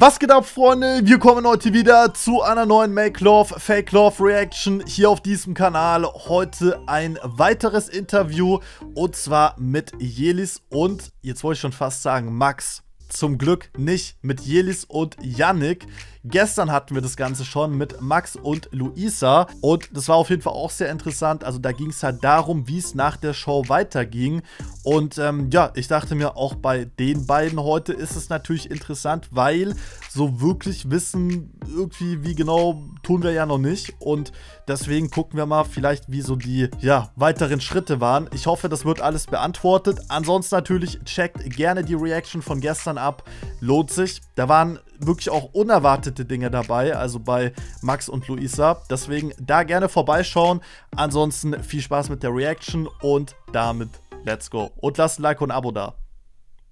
Was geht ab, Freunde? Wir kommen heute wieder zu einer neuen Make Love, Fake Love Reaction hier auf diesem Kanal. Heute ein weiteres Interview und zwar mit Jelis und, jetzt wollte ich schon fast sagen, Max. Zum Glück nicht mit Jelis und Yannick. Gestern hatten wir das Ganze schon mit Max und Luisa und das war auf jeden Fall auch sehr interessant. Also da ging es halt darum, wie es nach der Show weiterging. Und ähm, ja, ich dachte mir, auch bei den beiden heute ist es natürlich interessant, weil so wirklich wissen, irgendwie wie genau, tun wir ja noch nicht. Und deswegen gucken wir mal vielleicht, wie so die ja, weiteren Schritte waren. Ich hoffe, das wird alles beantwortet. Ansonsten natürlich, checkt gerne die Reaction von gestern ab. Lohnt sich. Da waren wirklich auch unerwartet interessante Dinge dabei, also bei Max und Luisa. Deswegen da gerne vorbeischauen. Ansonsten viel Spaß mit der Reaction und damit let's go. Und lasst ein Like und ein Abo da.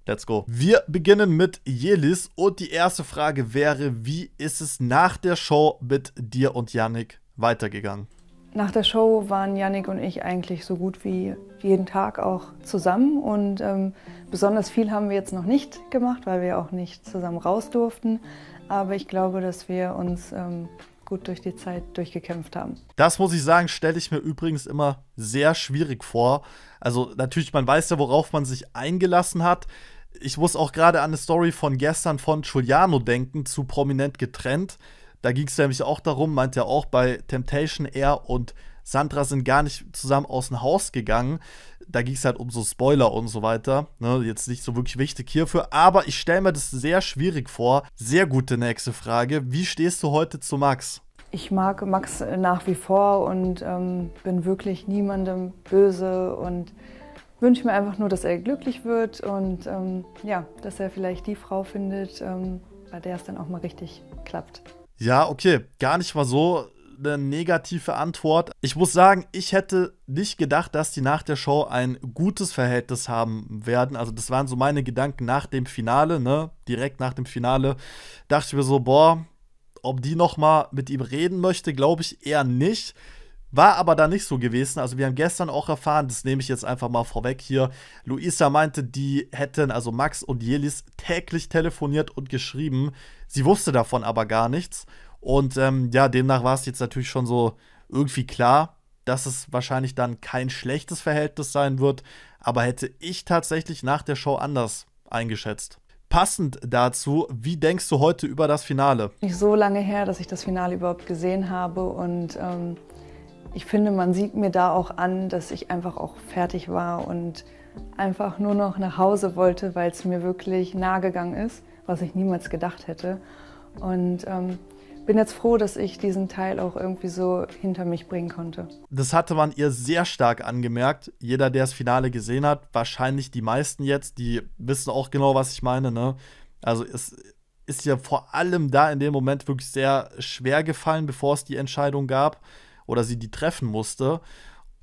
Let's go. Wir beginnen mit Jelis und die erste Frage wäre, wie ist es nach der Show mit dir und Yannick weitergegangen? Nach der Show waren Yannick und ich eigentlich so gut wie jeden Tag auch zusammen und ähm, besonders viel haben wir jetzt noch nicht gemacht, weil wir auch nicht zusammen raus durften. Aber ich glaube, dass wir uns ähm, gut durch die Zeit durchgekämpft haben. Das muss ich sagen, stelle ich mir übrigens immer sehr schwierig vor. Also natürlich, man weiß ja, worauf man sich eingelassen hat. Ich muss auch gerade an eine Story von gestern von Giuliano denken, zu prominent getrennt. Da ging es nämlich auch darum, meint er auch, bei Temptation er und Sandra sind gar nicht zusammen aus dem Haus gegangen. Da ging es halt um so Spoiler und so weiter. Ne, jetzt nicht so wirklich wichtig hierfür. Aber ich stelle mir das sehr schwierig vor. Sehr gute nächste Frage. Wie stehst du heute zu Max? Ich mag Max nach wie vor und ähm, bin wirklich niemandem böse und wünsche mir einfach nur, dass er glücklich wird und ähm, ja, dass er vielleicht die Frau findet, ähm, bei der es dann auch mal richtig klappt. Ja, okay, gar nicht mal so eine negative Antwort. Ich muss sagen, ich hätte nicht gedacht, dass die nach der Show ein gutes Verhältnis haben werden. Also das waren so meine Gedanken nach dem Finale, ne? Direkt nach dem Finale dachte ich mir so, boah, ob die noch mal mit ihm reden möchte, glaube ich eher nicht. War aber da nicht so gewesen. Also wir haben gestern auch erfahren, das nehme ich jetzt einfach mal vorweg hier. Luisa meinte, die hätten, also Max und Jelis, täglich telefoniert und geschrieben. Sie wusste davon aber gar nichts. Und ähm, ja, demnach war es jetzt natürlich schon so irgendwie klar, dass es wahrscheinlich dann kein schlechtes Verhältnis sein wird. Aber hätte ich tatsächlich nach der Show anders eingeschätzt. Passend dazu, wie denkst du heute über das Finale? Nicht so lange her, dass ich das Finale überhaupt gesehen habe und ähm, ich finde, man sieht mir da auch an, dass ich einfach auch fertig war und einfach nur noch nach Hause wollte, weil es mir wirklich nahe gegangen ist, was ich niemals gedacht hätte. Und ähm, bin jetzt froh, dass ich diesen Teil auch irgendwie so hinter mich bringen konnte. Das hatte man ihr sehr stark angemerkt. Jeder, der das Finale gesehen hat, wahrscheinlich die meisten jetzt, die wissen auch genau, was ich meine. Ne? Also es ist ja vor allem da in dem Moment wirklich sehr schwer gefallen, bevor es die Entscheidung gab oder sie die treffen musste.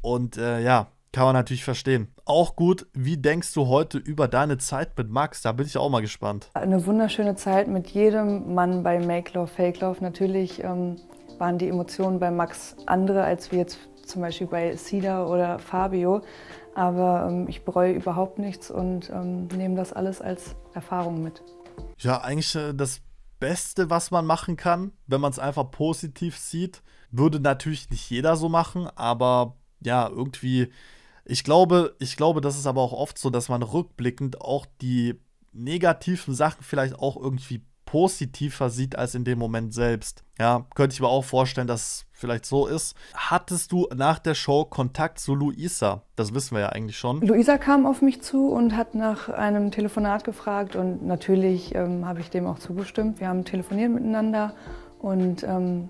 Und äh, ja, kann man natürlich verstehen. Auch gut, wie denkst du heute über deine Zeit mit Max? Da bin ich auch mal gespannt. Eine wunderschöne Zeit mit jedem Mann bei Make Love, Fake Love. Natürlich ähm, waren die Emotionen bei Max andere, als wir jetzt zum Beispiel bei Sida oder Fabio. Aber ähm, ich bereue überhaupt nichts und ähm, nehme das alles als Erfahrung mit. Ja, eigentlich äh, das Beste, was man machen kann, wenn man es einfach positiv sieht. Würde natürlich nicht jeder so machen, aber ja, irgendwie, ich glaube, ich glaube, das ist aber auch oft so, dass man rückblickend auch die negativen Sachen vielleicht auch irgendwie positiver sieht als in dem Moment selbst. Ja, könnte ich mir auch vorstellen, dass es vielleicht so ist. Hattest du nach der Show Kontakt zu Luisa? Das wissen wir ja eigentlich schon. Luisa kam auf mich zu und hat nach einem Telefonat gefragt und natürlich ähm, habe ich dem auch zugestimmt. Wir haben telefoniert miteinander und ähm,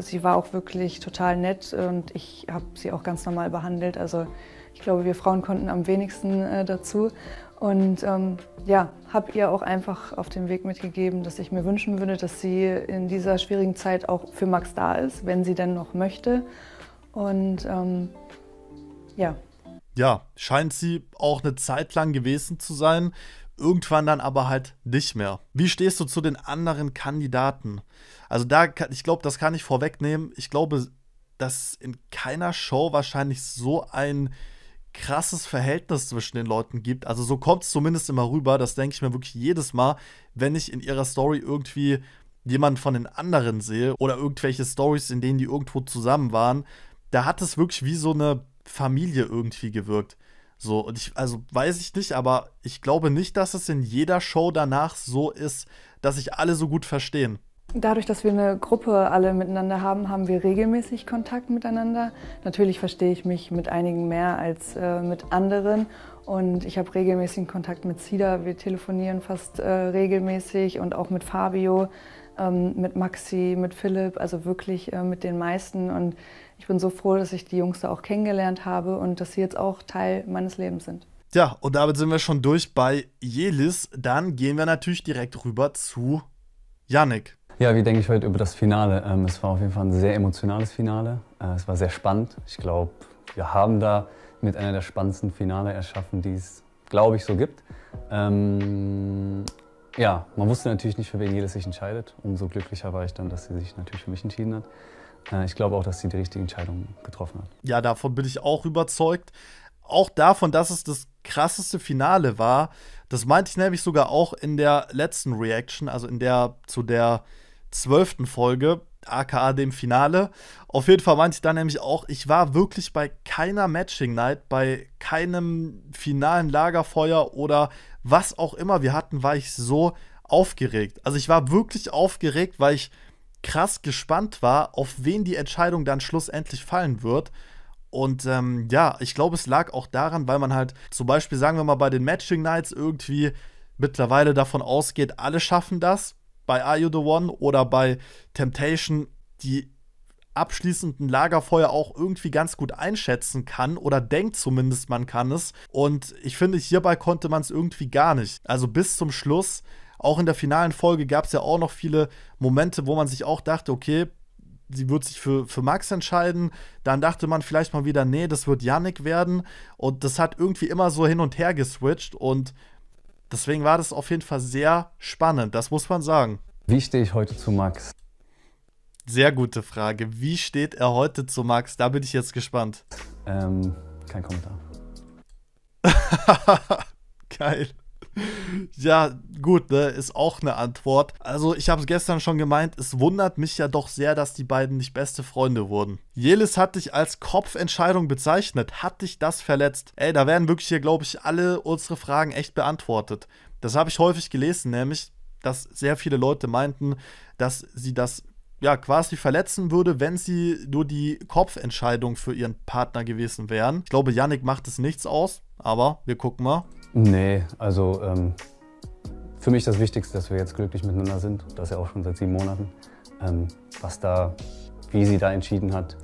sie war auch wirklich total nett und ich habe sie auch ganz normal behandelt. Also ich glaube, wir Frauen konnten am wenigsten äh, dazu. Und ähm, ja, habe ihr auch einfach auf dem Weg mitgegeben, dass ich mir wünschen würde, dass sie in dieser schwierigen Zeit auch für Max da ist, wenn sie denn noch möchte. Und ähm, ja. Ja, scheint sie auch eine Zeit lang gewesen zu sein. Irgendwann dann aber halt nicht mehr. Wie stehst du zu den anderen Kandidaten? Also da, ich glaube, das kann ich vorwegnehmen. Ich glaube, dass in keiner Show wahrscheinlich so ein krasses Verhältnis zwischen den Leuten gibt. Also so kommt es zumindest immer rüber. Das denke ich mir wirklich jedes Mal, wenn ich in ihrer Story irgendwie jemanden von den anderen sehe oder irgendwelche Stories, in denen die irgendwo zusammen waren. Da hat es wirklich wie so eine Familie irgendwie gewirkt. So, und ich, also weiß ich nicht, aber ich glaube nicht, dass es in jeder Show danach so ist, dass sich alle so gut verstehen. Dadurch, dass wir eine Gruppe alle miteinander haben, haben wir regelmäßig Kontakt miteinander. Natürlich verstehe ich mich mit einigen mehr als äh, mit anderen. Und ich habe regelmäßigen Kontakt mit Sida. Wir telefonieren fast äh, regelmäßig und auch mit Fabio ähm, mit Maxi, mit Philipp, also wirklich äh, mit den meisten. Und ich bin so froh, dass ich die Jungs da auch kennengelernt habe und dass sie jetzt auch Teil meines Lebens sind. Ja, und damit sind wir schon durch bei Jelis. Dann gehen wir natürlich direkt rüber zu Yannick. Ja, wie denke ich heute über das Finale? Ähm, es war auf jeden Fall ein sehr emotionales Finale. Äh, es war sehr spannend. Ich glaube, wir haben da mit einer der spannendsten Finale erschaffen, die es, glaube ich, so gibt. Ähm, ja, man wusste natürlich nicht, für wen jedes sich entscheidet. Umso glücklicher war ich dann, dass sie sich natürlich für mich entschieden hat. Äh, ich glaube auch, dass sie die richtige Entscheidung getroffen hat. Ja, davon bin ich auch überzeugt. Auch davon, dass es das krasseste Finale war. Das meinte ich nämlich sogar auch in der letzten Reaction, also in der zu der zwölften Folge aka dem Finale. Auf jeden Fall meinte ich dann nämlich auch, ich war wirklich bei keiner Matching Night, bei keinem finalen Lagerfeuer oder was auch immer wir hatten, war ich so aufgeregt. Also ich war wirklich aufgeregt, weil ich krass gespannt war, auf wen die Entscheidung dann schlussendlich fallen wird. Und ähm, ja, ich glaube, es lag auch daran, weil man halt zum Beispiel, sagen wir mal, bei den Matching Nights irgendwie mittlerweile davon ausgeht, alle schaffen das bei Are You the One oder bei Temptation die abschließenden Lagerfeuer auch irgendwie ganz gut einschätzen kann oder denkt zumindest, man kann es. Und ich finde, hierbei konnte man es irgendwie gar nicht. Also bis zum Schluss, auch in der finalen Folge gab es ja auch noch viele Momente, wo man sich auch dachte, okay, sie wird sich für, für Max entscheiden. Dann dachte man vielleicht mal wieder, nee, das wird Yannick werden. Und das hat irgendwie immer so hin und her geswitcht. Und Deswegen war das auf jeden Fall sehr spannend, das muss man sagen. Wie stehe ich heute zu Max? Sehr gute Frage. Wie steht er heute zu Max? Da bin ich jetzt gespannt. Ähm, kein Kommentar. Geil ja, gut, ne, ist auch eine Antwort. Also, ich habe es gestern schon gemeint, es wundert mich ja doch sehr, dass die beiden nicht beste Freunde wurden. Jelis hat dich als Kopfentscheidung bezeichnet. Hat dich das verletzt? Ey, da werden wirklich hier, glaube ich, alle unsere Fragen echt beantwortet. Das habe ich häufig gelesen, nämlich, dass sehr viele Leute meinten, dass sie das ja, quasi verletzen würde, wenn sie nur die Kopfentscheidung für ihren Partner gewesen wären. Ich glaube, Yannick macht es nichts aus, aber wir gucken mal. Nee, also ähm, für mich das Wichtigste, dass wir jetzt glücklich miteinander sind. Das ja auch schon seit sieben Monaten. Ähm, was da, wie sie da entschieden hat,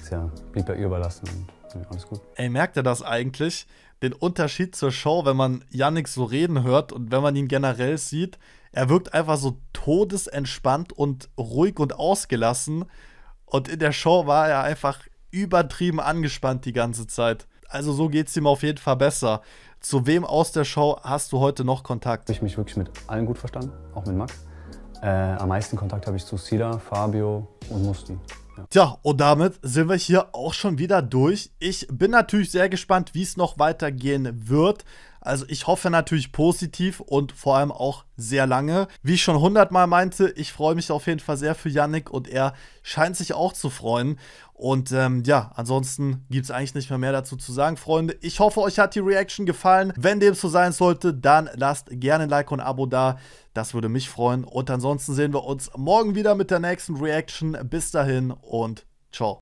ist ja, blieb bei ihr überlassen. Und, ja, alles gut. Ey, merkt ihr das eigentlich? Den Unterschied zur Show, wenn man Yannick so reden hört und wenn man ihn generell sieht, er wirkt einfach so todesentspannt und ruhig und ausgelassen. Und in der Show war er einfach übertrieben angespannt die ganze Zeit. Also so geht es ihm auf jeden Fall besser. Zu wem aus der Show hast du heute noch Kontakt? Ich mich wirklich mit allen gut verstanden, auch mit Max. Äh, am meisten Kontakt habe ich zu Sida, Fabio und Musti. Tja, und damit sind wir hier auch schon wieder durch. Ich bin natürlich sehr gespannt, wie es noch weitergehen wird. Also ich hoffe natürlich positiv und vor allem auch sehr lange. Wie ich schon hundertmal meinte, ich freue mich auf jeden Fall sehr für Yannick und er scheint sich auch zu freuen. Und ähm, ja, ansonsten gibt es eigentlich nicht mehr mehr dazu zu sagen, Freunde. Ich hoffe, euch hat die Reaction gefallen. Wenn dem so sein sollte, dann lasst gerne ein Like und ein Abo da. Das würde mich freuen. Und ansonsten sehen wir uns morgen wieder mit der nächsten Reaction. Bis dahin und ciao.